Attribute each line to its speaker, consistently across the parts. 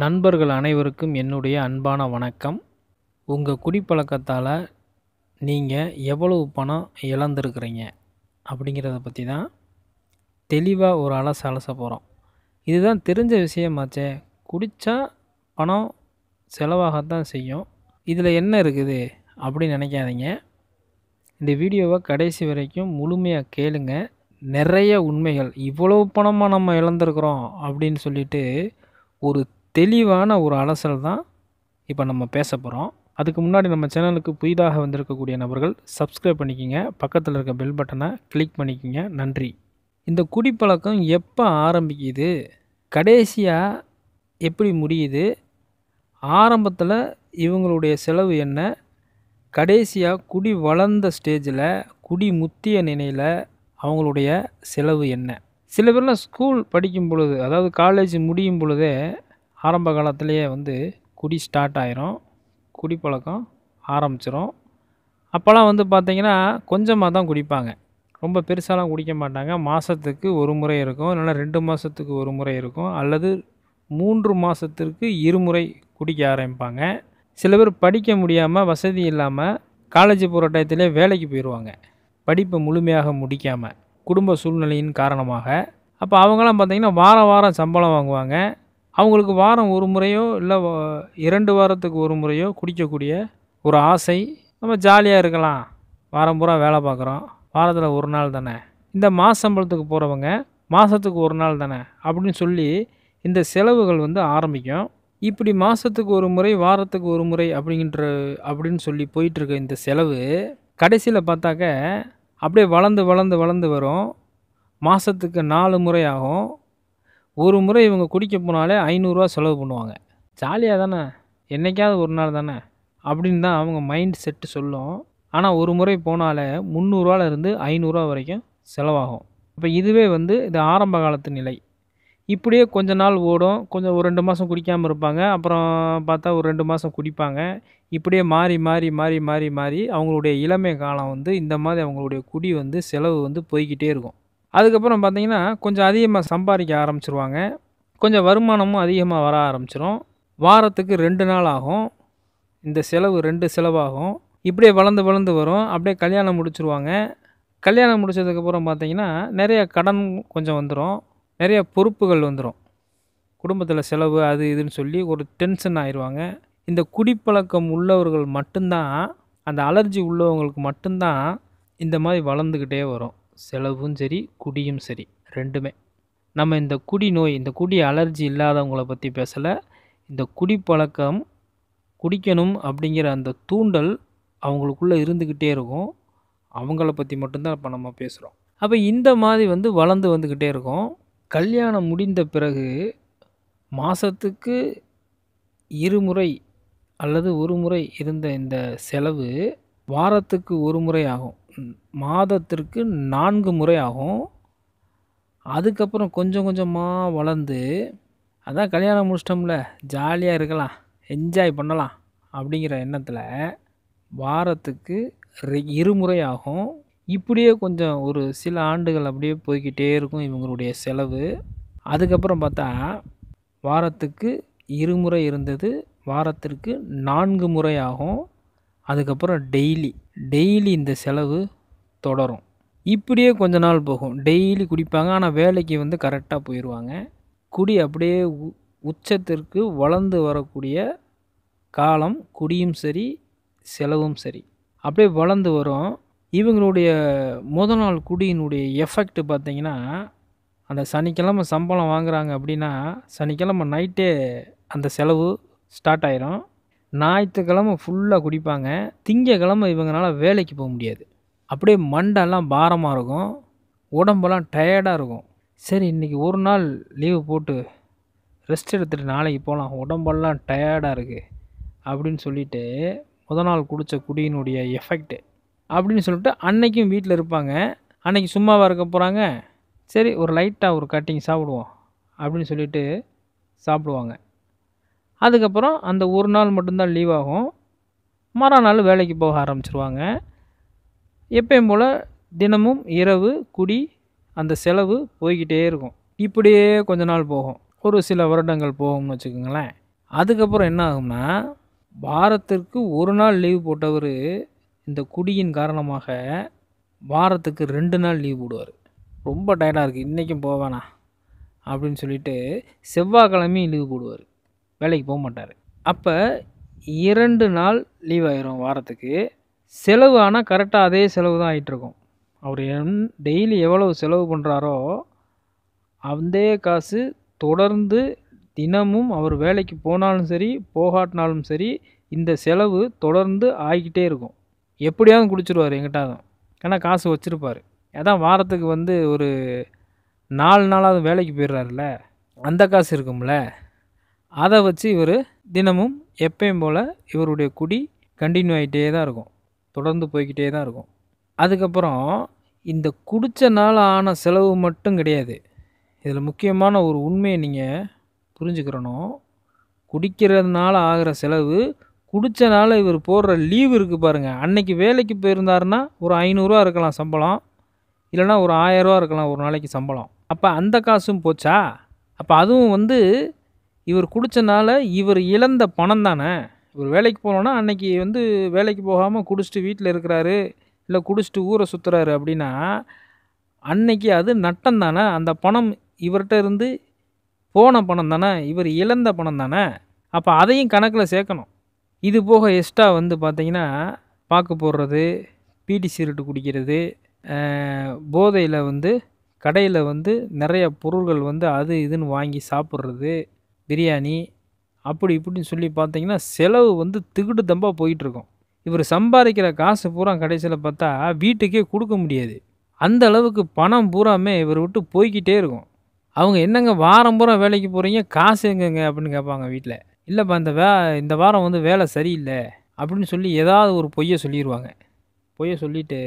Speaker 1: நண்பர்கள் அனைவருக்கும் என்னுடைய அன்பான வணக்கம் உங்கள் குடிப்பழக்கத்தால் நீங்கள் எவ்வளவு பணம் இழந்திருக்கிறீங்க அப்படிங்கிறத பற்றி தான் தெளிவாக ஒரு அலச அலச போகிறோம் இதுதான் தெரிஞ்ச விஷயமாச்சே குடித்தா பணம் செலவாகத்தான் செய்யும் இதில் என்ன இருக்குது அப்படின்னு நினைக்காதீங்க இந்த வீடியோவை கடைசி வரைக்கும் முழுமையாக கேளுங்க நிறைய உண்மைகள் இவ்வளோ பணமாக நம்ம இழந்திருக்கிறோம் அப்படின்னு சொல்லிட்டு ஒரு தெளிவான ஒரு அலசல் தான் இப்போ நம்ம பேச போகிறோம் அதுக்கு முன்னாடி நம்ம சேனலுக்கு புதிதாக வந்திருக்கக்கூடிய நபர்கள் சப்ஸ்கிரைப் பண்ணிக்கிங்க பக்கத்தில் இருக்க பெல் பட்டனை கிளிக் பண்ணிக்கிங்க நன்றி இந்த குடிப்பழக்கம் எப்போ ஆரம்பிக்குது கடைசியாக எப்படி முடியுது ஆரம்பத்தில் இவங்களுடைய செலவு என்ன கடைசியாக குடி வளர்ந்த ஸ்டேஜில் குடி முத்திய நினையில் அவங்களுடைய செலவு என்ன சில பேர்லாம் ஸ்கூல் படிக்கும் பொழுது அதாவது காலேஜ் முடியும் பொழுதே ஆரம்ப காலத்துலேயே வந்து குடி ஸ்டார்ட் ஆயிரும் குடிப்பழக்கம் ஆரம்பிச்சிரும் அப்போல்லாம் வந்து பார்த்திங்கன்னா கொஞ்சமாக தான் குடிப்பாங்க ரொம்ப பெருசாலாம் குடிக்க மாட்டாங்க மாதத்துக்கு ஒரு முறை இருக்கும் இல்லைன்னா ரெண்டு மாதத்துக்கு ஒரு முறை இருக்கும் அல்லது மூன்று மாதத்திற்கு இருமுறை குடிக்க ஆரம்பிப்பாங்க சில பேர் படிக்க முடியாமல் வசதி இல்லாமல் காலேஜ் போகிற டயத்துலேயே வேலைக்கு போயிடுவாங்க படிப்பை முழுமையாக முடிக்காமல் குடும்ப சூழ்நிலையின் காரணமாக அப்போ அவங்களாம் பார்த்திங்கன்னா வாரம் வாரம் சம்பளம் வாங்குவாங்க அவங்களுக்கு வாரம் ஒரு முறையோ இல்லை இரண்டு வாரத்துக்கு ஒரு முறையோ குடிக்கக்கூடிய ஒரு ஆசை நம்ம ஜாலியாக இருக்கலாம் வாரம் பூரா வேலை பார்க்குறோம் வாரத்தில் ஒரு நாள் தானே இந்த மாசம்பளத்துக்கு சம்பளத்துக்கு போகிறவங்க மாதத்துக்கு ஒரு நாள் தானே அப்படின்னு சொல்லி இந்த செலவுகள் வந்து ஆரம்பிக்கும் இப்படி மாதத்துக்கு ஒரு முறை வாரத்துக்கு ஒரு முறை அப்படிங்கிற அப்படின்னு சொல்லி போயிட்டுருக்க இந்த செலவு கடைசியில் பார்த்தாக்க அப்படியே வளர்ந்து வளர்ந்து வளர்ந்து வரும் மாதத்துக்கு நாலு முறை ஆகும் ஒரு முறை இவங்க குடிக்க போனாலே ஐநூறுரூவா செலவு பண்ணுவாங்க ஜாலியாக தானே என்றைக்காவது ஒரு நாள் தானே அப்படின்னு தான் அவங்க மைண்ட் செட்டு சொல்லும் ஆனால் ஒரு முறை போனாலே முந்நூறுவாலேருந்து ஐநூறுரூவா வரைக்கும் செலவாகும் இப்போ இதுவே வந்து இது ஆரம்ப காலத்து நிலை இப்படியே கொஞ்ச நாள் ஓடும் கொஞ்சம் ஒரு ரெண்டு மாதம் குடிக்காமல் இருப்பாங்க அப்புறம் பார்த்தா ஒரு ரெண்டு மாதம் குடிப்பாங்க இப்படியே மாறி மாறி மாறி மாறி மாறி அவங்களுடைய இளமை காலம் வந்து இந்த மாதிரி அவங்களுடைய குடி வந்து செலவு வந்து போய்கிட்டே இருக்கும் அதுக்கப்புறம் பார்த்தீங்கன்னா கொஞ்சம் அதிகமாக சம்பாதிக்க ஆரம்பிச்சிருவாங்க கொஞ்சம் வருமானமும் அதிகமாக வர ஆரம்பிச்சிரும் வாரத்துக்கு ரெண்டு நாள் ஆகும் இந்த செலவு ரெண்டு செலவாகும் இப்படியே வளர்ந்து வளர்ந்து வரும் அப்படியே கல்யாணம் முடிச்சுருவாங்க கல்யாணம் முடித்ததுக்கப்புறம் பார்த்தீங்கன்னா நிறைய கடன் கொஞ்சம் வந்துடும் நிறைய பொறுப்புகள் வந்துடும் குடும்பத்தில் செலவு அது இதுன்னு சொல்லி ஒரு டென்ஷன் ஆயிடுவாங்க இந்த குடிப்பழக்கம் உள்ளவர்கள் மட்டும்தான் அந்த அலர்ஜி உள்ளவங்களுக்கு மட்டும்தான் இந்த மாதிரி வளர்ந்துக்கிட்டே வரும் செலவும் சரி குடியும் சரி ரெண்டுமே நம்ம இந்த குடி நோய் இந்த குடி அலர்ஜி இல்லாதவங்கள பற்றி பேசலை இந்த குடி பழக்கம் குடிக்கணும் அப்படிங்கிற அந்த தூண்டல் அவங்களுக்குள்ளே இருந்துக்கிட்டே இருக்கும் அவங்கள பற்றி மட்டும்தான் இப்போ நம்ம பேசுகிறோம் அப்போ இந்த மாதிரி வந்து வளர்ந்து வந்துக்கிட்டே இருக்கும் கல்யாணம் முடிந்த பிறகு மாதத்துக்கு இருமுறை அல்லது ஒரு முறை இருந்த இந்த செலவு வாரத்துக்கு ஒரு முறை ஆகும் மாதத்திற்கு நான்கு முறை ஆகும். அதுக்கப்புறம் கொஞ்சம் கொஞ்சமாக வளர்ந்து, அதான் கல்யாணம் முடிச்சிட்டோம்ல, ஜாலியாக இருக்கலாம், என்ஜாய் பண்ணலாம் அப்படிங்கிற எண்ணத்தில் வாரத்துக்கு இருமுறை ஆகும். இப்படியே கொஞ்சம் ஒரு சில ஆண்டுகள் அப்படியே போய்க்கிட்டே இருக்கும் இவங்களுடைய செலவு. அதுக்கப்புறம் பார்த்தா, வாரத்துக்கு இருமுறை இருந்தது, வாரத்திற்கு நான்கு முறை ஆகும். அதுக்கப்புறம் டெய்லி. டெய்லி இந்த செலவு தொடரும் இப்படியே கொஞ்ச நாள் போகும் டெய்லி குடிப்பாங்க ஆனால் வேலைக்கு வந்து கரெக்டாக போயிடுவாங்க குடி அப்படியே உச்சத்திற்கு வளர்ந்து வரக்கூடிய காலம் குடியும் சரி செலவும் சரி அப்படியே வளர்ந்து வரும் இவங்களுடைய முதல் நாள் குடியினுடைய எஃபெக்ட் பார்த்திங்கன்னா அந்த சனிக்கிழமை சம்பளம் வாங்குகிறாங்க அப்படின்னா சனிக்கிழமை நைட்டே அந்த செலவு ஸ்டார்ட் ஆயிரும் ஞாயிற்றுக்கிழமை ஃபுல்லாக குடிப்பாங்க திங்கக்கிழமை இவங்கனால வேலைக்கு போக முடியாது அப்படியே மண்டெல்லாம் பாரமாக இருக்கும் உடம்பெல்லாம் டயர்டாக இருக்கும் சரி இன்றைக்கி ஒரு நாள் லீவு போட்டு ரெஸ்ட் எடுத்துகிட்டு நாளைக்கு போகலாம் உடம்பெல்லாம் டயர்டாக இருக்குது அப்படின்னு சொல்லிவிட்டு முத நாள் குடித்த குடியினுடைய எஃபெக்ட் அப்படின்னு சொல்லிட்டு அன்னைக்கும் வீட்டில் இருப்பாங்க அன்னைக்கு சும்மாவாக இருக்க போகிறாங்க சரி ஒரு லைட்டாக ஒரு கட்டிங் சாப்பிடுவோம் அப்படின்னு சொல்லிட்டு சாப்பிடுவாங்க அதுக்கப்புறம் அந்த ஒரு நாள் மட்டும்தான் லீவ் ஆகும் மறுநாள் வேலைக்கு போக ஆரம்பிச்சிருவாங்க எப்பயும் போல் தினமும் இரவு குடி அந்த செலவு போய்கிட்டே இருக்கும் இப்படியே கொஞ்ச நாள் போகும் ஒரு சில வருடங்கள் போகும்னு வச்சுக்கோங்களேன் அதுக்கப்புறம் என்ன ஆகும்னா வாரத்திற்கு ஒரு நாள் லீவ் போட்டவர் இந்த குடியின் காரணமாக வாரத்துக்கு ரெண்டு நாள் லீவ் போடுவார் ரொம்ப டயர்டாக இருக்குது இன்றைக்கும் போவேணா அப்படின்னு சொல்லிட்டு செவ்வாய்க்கிழமையும் லீவ் போடுவார் வேலைக்கு போக மாட்டார் அப்போ இரண்டு நாள் லீவ் ஆயிரும் வாரத்துக்கு செலவு ஆனால் கரெக்டாக அதே செலவு தான் ஆகிட்டுருக்கும் அவர் என் டெய்லி எவ்வளவு செலவு பண்ணுறாரோ அந்த காசு தொடர்ந்து தினமும் அவர் வேலைக்கு போனாலும் சரி போகாட்டினாலும் சரி இந்த செலவு தொடர்ந்து ஆகிக்கிட்டே இருக்கும் எப்படியாவது குடிச்சிருவார் எங்கிட்ட தான் ஏன்னா காசு வச்சுருப்பார் அதான் வாரத்துக்கு வந்து ஒரு நாலு நாளாவது வேலைக்கு போயிடுறாருல அந்த காசு இருக்கும்ல அதை வச்சு இவர் தினமும் எப்பயும் போல் இவருடைய குடி கண்டினியூ ஆகிட்டே தான் இருக்கும் தொடர்ந்து போய்கிட்டே தான் இருக்கும் அதுக்கப்புறம் இந்த குடித்த நாள் ஆன செலவு மட்டும் கிடையாது இதில் முக்கியமான ஒரு உண்மையை நீங்கள் புரிஞ்சுக்கிறணும் குடிக்கிறதுனால ஆகிற செலவு குடித்த நாள் இவர் போடுற லீவு இருக்குது பாருங்கள் அன்னைக்கு வேலைக்கு போயிருந்தாருன்னா ஒரு ஐநூறுரூவா இருக்கலாம் சம்பளம் இல்லைனா ஒரு ஆயரூவா இருக்கலாம் ஒரு நாளைக்கு சம்பளம் அப்போ அந்த காசும் போச்சா அப்போ அதுவும் வந்து இவர் குடித்தனால இவர் இழந்த பணம் தானே இவர் வேலைக்கு போனோன்னா அன்னைக்கு வந்து வேலைக்கு போகாமல் குடிச்சிட்டு வீட்டில் இருக்கிறாரு இல்லை குடிச்சிட்டு ஊரை சுற்றுறாரு அப்படின்னா அன்னைக்கு அது நட்டம் தானே அந்த பணம் இவர்கிட்ட இருந்து போன பணம் தானே இவர் இழந்த பணம் தானே அப்போ அதையும் கணக்கில் சேர்க்கணும் இது போக எக்ஸ்ட்ரா வந்து பார்த்திங்கன்னா பாக்கு போடுறது பீடி சீரட்டு குடிக்கிறது போதையில் வந்து கடையில் வந்து நிறைய பொருள்கள் வந்து அது இதுன்னு வாங்கி சாப்பிட்றது பிரியாணி அப்படி இப்படின்னு சொல்லி பார்த்தீங்கன்னா செலவு வந்து திகுடு தம்பாக போயிட்டுருக்கோம் இவர் சம்பாதிக்கிற காசு பூரா கடைசியில் பார்த்தா வீட்டுக்கே கொடுக்க முடியாது அந்த அளவுக்கு பணம் பூராமே இவர் விட்டு போய்கிட்டே இருக்கும் அவங்க என்னங்க வாரம் பூரா வேலைக்கு போகிறீங்க காசு எங்கங்க அப்படின்னு கேட்பாங்க வீட்டில் இல்லைப்பா இந்த வே இந்த வாரம் வந்து வேலை சரியில்லை அப்படின்னு சொல்லி ஏதாவது ஒரு பொய்யை சொல்லிடுவாங்க பொய்யை சொல்லிவிட்டு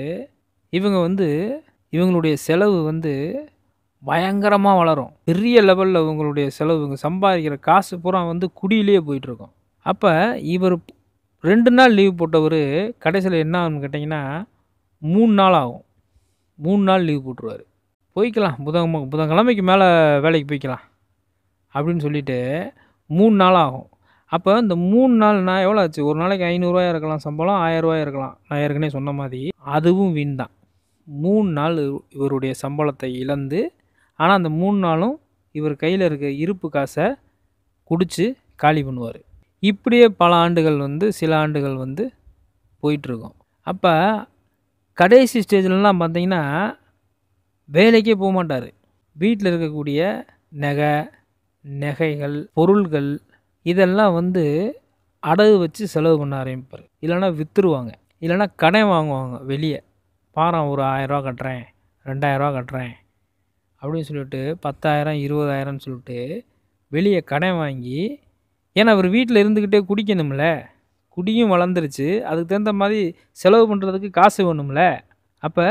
Speaker 1: இவங்க வந்து இவங்களுடைய செலவு வந்து பயங்கரமாக வளரும் பெரிய லெவலில் உங்களுடைய செலவு சம்பாதிக்கிற காசு பூரா வந்து குடியிலேயே போயிட்டுருக்கும் அப்போ இவர் ரெண்டு நாள் லீவ் போட்டவர் கடைசியில் என்ன ஆகும்னு கேட்டிங்கன்னா மூணு நாள் ஆகும் மூணு நாள் லீவ் போட்டுருவார் போய்க்கலாம் புதன் புதன்கிழமைக்கு மேலே வேலைக்கு போய்க்கலாம் அப்படின்னு சொல்லிவிட்டு மூணு நாள் ஆகும் அப்போ இந்த மூணு நாள் நான் எவ்வளோ ஆச்சு ஒரு நாளைக்கு ஐநூறுரூவா இருக்கலாம் சம்பளம் ஆயரூவா இருக்கலாம் நான் ஏற்கனவே சொன்ன மாதிரி அதுவும் வீண் தான் மூணு நாள் இவருடைய சம்பளத்தை இழந்து ஆனால் அந்த மூணு நாளும் இவர் கையில் இருக்க இருப்பு காசை குடித்து காலி பண்ணுவார் இப்படியே பல ஆண்டுகள் வந்து சில ஆண்டுகள் வந்து போயிட்டுருக்கோம் அப்போ கடைசி ஸ்டேஜ்லலாம் பார்த்தீங்கன்னா வேலைக்கே போக மாட்டார் வீட்டில் இருக்கக்கூடிய நகை நகைகள் பொருள்கள் இதெல்லாம் வந்து அடகு வச்சு செலவு பண்ண ஆரம்பிப்பார் இல்லைன்னா விற்றுருவாங்க இல்லைன்னா கடன் வாங்குவாங்க வெளியே பாரம் ஒரு ஆயிரரூவா கட்டுறேன் ரெண்டாயிரரூவா கட்டுறேன் அப்படின்னு சொல்லிட்டு பத்தாயிரம் இருபதாயிரம்னு சொல்லிட்டு வெளியே கடன் வாங்கி ஏன்னா அவர் வீட்டில் இருந்துக்கிட்டே குடிக்கணும்ல குடியும் வளர்ந்துருச்சு அதுக்கு தகுந்த மாதிரி செலவு பண்ணுறதுக்கு காசு வேணும்ல அப்போ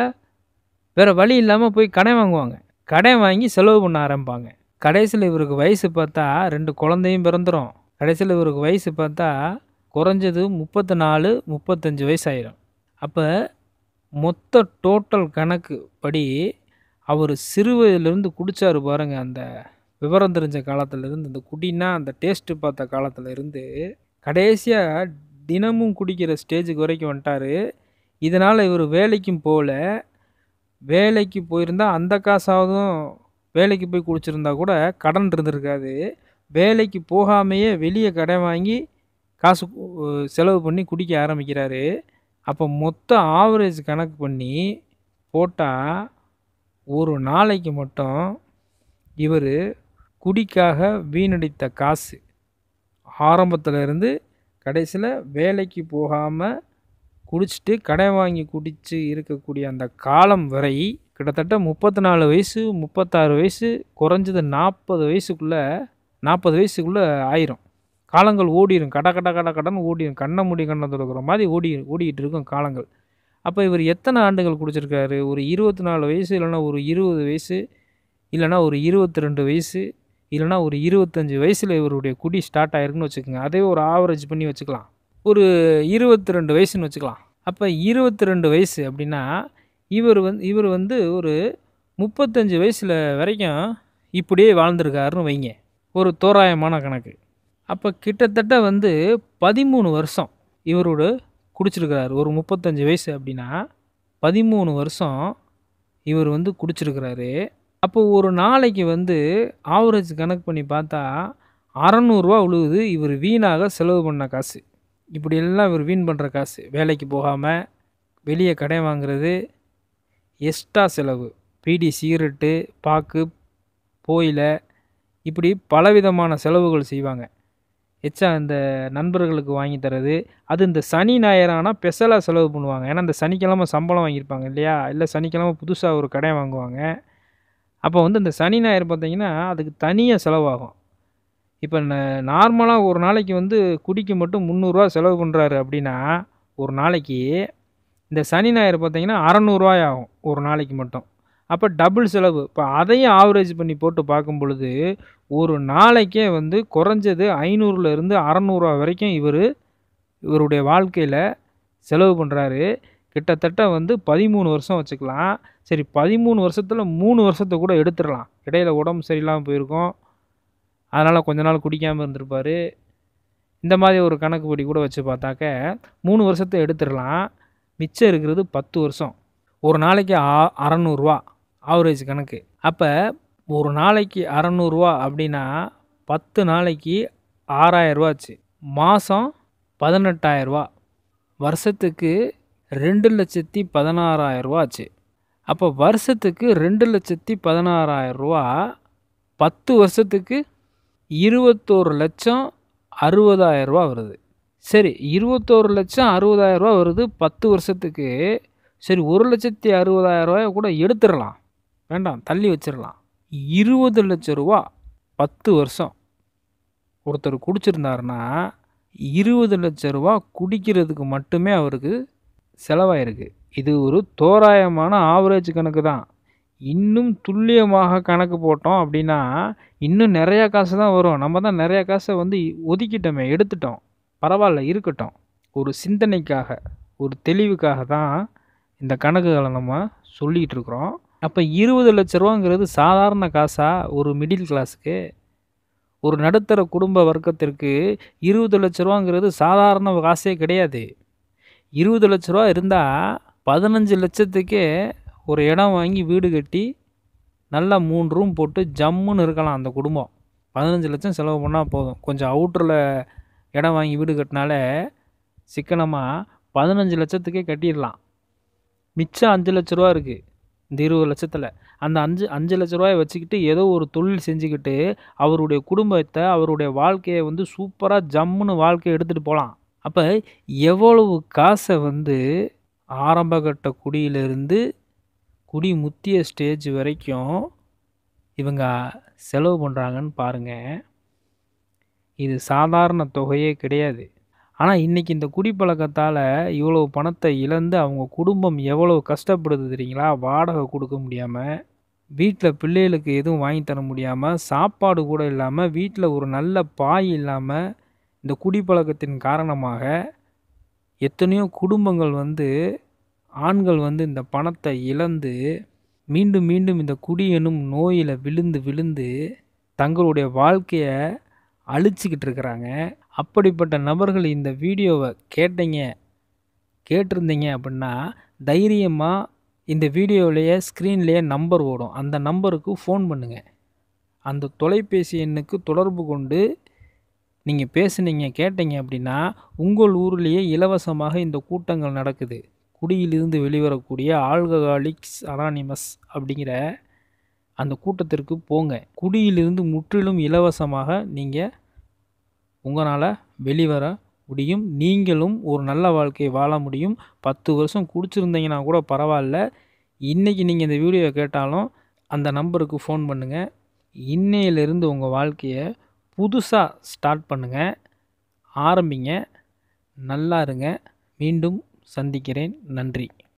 Speaker 1: வேறு வழி இல்லாமல் போய் கடன் வாங்குவாங்க கடன் வாங்கி செலவு பண்ண ஆரம்பிப்பாங்க கடைசியில் இவருக்கு வயசு பார்த்தா ரெண்டு குழந்தையும் பிறந்துடும் கடைசியில் இவருக்கு வயசு பார்த்தா குறைஞ்சது முப்பத்து நாலு முப்பத்தஞ்சு வயசு அப்போ மொத்த டோட்டல் கணக்கு படி அவர் சிறுவையிலேருந்து குடித்தார் பாருங்கள் அந்த விவரம் தெரிஞ்ச காலத்துலேருந்து அந்த குடின்னா அந்த டேஸ்ட்டு பார்த்த காலத்தில் இருந்து கடைசியாக தினமும் குடிக்கிற ஸ்டேஜுக்கு வரைக்கும் வந்துட்டார் இதனால் இவர் வேலைக்கும் போகல வேலைக்கு போயிருந்தால் அந்த காசாவதும் வேலைக்கு போய் குடிச்சிருந்தா கூட கடன் இருந்திருக்காது வேலைக்கு போகாமையே வெளியே கடன் வாங்கி காசு செலவு பண்ணி குடிக்க ஆரம்பிக்கிறாரு அப்போ மொத்த ஆவரேஜ் கணக்கு பண்ணி போட்டால் ஒரு நாளைக்கு மட்டும் இவர் குடிக்காக வீணடித்த காசு ஆரம்பத்தில் இருந்து கடைசியில் வேலைக்கு போகாமல் குடிச்சிட்டு கடை வாங்கி குடித்து இருக்கக்கூடிய அந்த காலம் வரை கிட்டத்தட்ட முப்பத்தி நாலு வயசு முப்பத்தாறு வயசு குறைஞ்சது நாற்பது வயசுக்குள்ளே நாற்பது வயசுக்குள்ளே ஆயிரும் காலங்கள் ஓடிடும் கட கட கட கடன் ஓடிடும் கண்ணை முடி கண்ணை தொடுக்கிற மாதிரி ஓடி ஓடிக்கிட்டு இருக்கும் காலங்கள் அப்போ இவர் எத்தனை ஆண்டுகள் குடிச்சிருக்காரு ஒரு இருபத்தி நாலு வயசு இல்லைனா ஒரு இருபது வயசு இல்லைனா ஒரு இருபத்தி ரெண்டு வயசு இல்லைனா ஒரு இருபத்தஞ்சி வயசில் இவருடைய குடி ஸ்டார்ட் ஆகிருக்குன்னு வச்சுக்கோங்க அதே ஒரு ஆவரேஜ் பண்ணி வச்சுக்கலாம் ஒரு இருபத்தி ரெண்டு வயசுன்னு வச்சுக்கலாம் அப்போ இருபத்தி ரெண்டு வயசு அப்படின்னா இவர் வந்து இவர் வந்து ஒரு முப்பத்தஞ்சு வயசில் வரைக்கும் இப்படியே வாழ்ந்திருக்காருன்னு வைங்க ஒரு தோராயமான கணக்கு அப்போ கிட்டத்தட்ட வந்து பதிமூணு வருஷம் இவரோட குடிச்சிருக்கிறாரு ஒரு முப்பத்தஞ்சு வயசு அப்படின்னா பதிமூணு வருஷம் இவர் வந்து குடிச்சிருக்கிறாரு அப்போ ஒரு நாளைக்கு வந்து ஆவரேஜ் கணக்கு பண்ணி பார்த்தா அறநூறுவா உழுவுது இவர் வீணாக செலவு பண்ண காசு இப்படியெல்லாம் இவர் வீண் பண்ணுற காசு வேலைக்கு போகாமல் வெளியே கடை வாங்குறது எக்ஸ்ட்ரா செலவு பீடி சிகரெட்டு பாக்கு போயில இப்படி பலவிதமான செலவுகள் செய்வாங்க எச்சா இந்த நண்பர்களுக்கு வாங்கி தரது அது இந்த சனி ஞாயிறானால் ஸ்பெஷலாக செலவு பண்ணுவாங்க ஏன்னா இந்த சனிக்கிழமை சம்பளம் வாங்கியிருப்பாங்க இல்லையா இல்லை சனிக்கிழமை புதுசாக ஒரு கடையை வாங்குவாங்க அப்போ வந்து இந்த சனி ஞாயிறு பார்த்திங்கன்னா அதுக்கு தனியாக செலவாகும் இப்போ நார்மலாக ஒரு நாளைக்கு வந்து குடிக்க மட்டும் முந்நூறுரூவா செலவு பண்ணுறாரு அப்படின்னா ஒரு நாளைக்கு இந்த சனி ஞாயிறு பார்த்திங்கன்னா அறநூறுவாய் ஆகும் ஒரு நாளைக்கு மட்டும் அப்போ டபுள் செலவு இப்போ அதையும் ஆவரேஜ் பண்ணி போட்டு பார்க்கும் பொழுது ஒரு நாளைக்கே வந்து குறைஞ்சது ஐநூறுலேருந்து அறநூறுவா வரைக்கும் இவர் இவருடைய வாழ்க்கையில் செலவு பண்ணுறாரு கிட்டத்தட்ட வந்து பதிமூணு வருஷம் வச்சுக்கலாம் சரி பதிமூணு வருஷத்தில் மூணு வருஷத்தை கூட எடுத்துடலாம் இடையில் உடம்பு சரியில்லாமல் போயிருக்கோம் அதனால் கொஞ்ச நாள் குடிக்காமல் இருந்திருப்பார் இந்த மாதிரி ஒரு கணக்குப்படி கூட வச்சு பார்த்தாக்க மூணு வருஷத்தை எடுத்துடலாம் மிச்சம் இருக்கிறது பத்து வருஷம் ஒரு நாளைக்கு அறநூறுவா ஆவரேஜ் கணக்கு அப்போ ஒரு நாளைக்கு அறநூறுவா அப்படின்னா பத்து நாளைக்கு ஆறாயிரரூவாச்சு மாதம் பதினெட்டாயிரரூவா வருஷத்துக்கு ரெண்டு லட்சத்தி பதினாறாயிரரூவாச்சு ஆச்சு அப்போ வருஷத்துக்கு ரெண்டு லட்சத்தி பதினாறாயிரரூவா பத்து வருஷத்துக்கு இருபத்தோரு லட்சம் அறுபதாயிரரூவா வருது சரி இருபத்தோரு லட்சம் அறுபதாயிரரூவா வருது பத்து வருஷத்துக்கு சரி ஒரு லட்சத்தி அறுபதாயிரரூவாயை கூட எடுத்துடலாம் வேண்டாம் தள்ளி வச்சிடலாம் இருபது லட்ச ரூபா பத்து வருஷம் ஒருத்தர் குடிச்சிருந்தாருன்னா இருபது லட்ச ரூபா குடிக்கிறதுக்கு மட்டுமே அவருக்கு செலவாயிருக்கு இது ஒரு தோராயமான ஆவரேஜ் கணக்கு தான் இன்னும் துல்லியமாக கணக்கு போட்டோம் அப்படின்னா இன்னும் நிறையா காசு தான் வரும் நம்ம தான் நிறையா காசை வந்து ஒதுக்கிட்டோமே எடுத்துட்டோம் பரவாயில்ல இருக்கட்டும் ஒரு சிந்தனைக்காக ஒரு தெளிவுக்காக தான் இந்த கணக்குகளை நம்ம சொல்லிகிட்டு இருக்கிறோம் அப்போ இருபது லட்ச ரூபாங்கிறது சாதாரண காசாக ஒரு மிடில் கிளாஸுக்கு ஒரு நடுத்தர குடும்ப வர்க்கத்திற்கு இருபது லட்ச ரூபாங்கிறது சாதாரண காசே கிடையாது இருபது லட்ச ரூபா இருந்தால் பதினஞ்சு லட்சத்துக்கே ஒரு இடம் வாங்கி வீடு கட்டி நல்லா மூணு ரூம் போட்டு ஜம்முன்னு இருக்கலாம் அந்த குடும்பம் பதினஞ்சு லட்சம் செலவு பண்ணால் போதும் கொஞ்சம் அவுட்டரில் இடம் வாங்கி வீடு கட்டினாலே சிக்கனமாக பதினஞ்சு லட்சத்துக்கே கட்டிடலாம் மிச்சம் அஞ்சு லட்ச ரூபா இருக்குது இந்த இருபது லட்சத்தில் அந்த அஞ்சு அஞ்சு லட்ச ரூபாயை வச்சுக்கிட்டு ஏதோ ஒரு தொழில் செஞ்சுக்கிட்டு அவருடைய குடும்பத்தை அவருடைய வாழ்க்கையை வந்து சூப்பராக ஜம்முன்னு வாழ்க்கையை எடுத்துகிட்டு போகலாம் அப்போ எவ்வளவு காசை வந்து ஆரம்பகட்ட குடியிலிருந்து குடி முத்திய ஸ்டேஜ் வரைக்கும் இவங்க செலவு பண்ணுறாங்கன்னு பாருங்கள் இது சாதாரண தொகையே கிடையாது ஆனால் இன்றைக்கி இந்த குடிப்பழக்கத்தால் இவ்வளோ பணத்தை இழந்து அவங்க குடும்பம் எவ்வளோ கஷ்டப்படுது தெரியுங்களா? வாடகை கொடுக்க முடியாமல் வீட்டில் பிள்ளைகளுக்கு எதுவும் வாங்கி தர முடியாமல் சாப்பாடு கூட இல்லாமல் வீட்டில் ஒரு நல்ல பாய் இல்லாமல் இந்த குடிப்பழக்கத்தின் காரணமாக எத்தனையோ குடும்பங்கள் வந்து, ஆண்கள் வந்து இந்த பணத்தை இழந்து, மீண்டும் மீண்டும் இந்த குடி எனும் நோயில் விழுந்து விழுந்து, தங்களுடைய வாழ்க்கையை அழிச்சிக்கிட்டு இருக்கிறாங்க. அப்படிப்பட்ட நபர்கள் இந்த வீடியோவை கேட்டீங்க கேட்டிருந்தீங்க அப்படின்னா தைரியமாக இந்த வீடியோவிலேயே ஸ்க்ரீன்லேயே நம்பர் ஓடும் அந்த நம்பருக்கு ஃபோன் பண்ணுங்கள் அந்த தொலைபேசி எண்ணுக்கு தொடர்பு கொண்டு நீங்கள் பேசுனீங்க கேட்டீங்க அப்படின்னா உங்கள் ஊர்லேயே இலவசமாக இந்த கூட்டங்கள் நடக்குது குடியிலிருந்து வெளிவரக்கூடிய ஆல்கஹாலிக்ஸ் அனானிமஸ் அப்படிங்கிற அந்த கூட்டத்திற்கு போங்க குடியிலிருந்து முற்றிலும் இலவசமாக நீங்கள் உங்களால் வெளிவர முடியும் நீங்களும் ஒரு நல்ல வாழ்க்கையை வாழ முடியும் பத்து வருஷம் குடிச்சிருந்தீங்கன்னா கூட பரவாயில்ல இன்றைக்கி நீங்கள் இந்த வீடியோவை கேட்டாலும் அந்த நம்பருக்கு ஃபோன் பண்ணுங்கள் இன்னையிலேருந்து உங்கள் வாழ்க்கையை புதுசாக ஸ்டார்ட் பண்ணுங்கள் ஆரம்பிங்க நல்லா இருங்க மீண்டும் சந்திக்கிறேன் நன்றி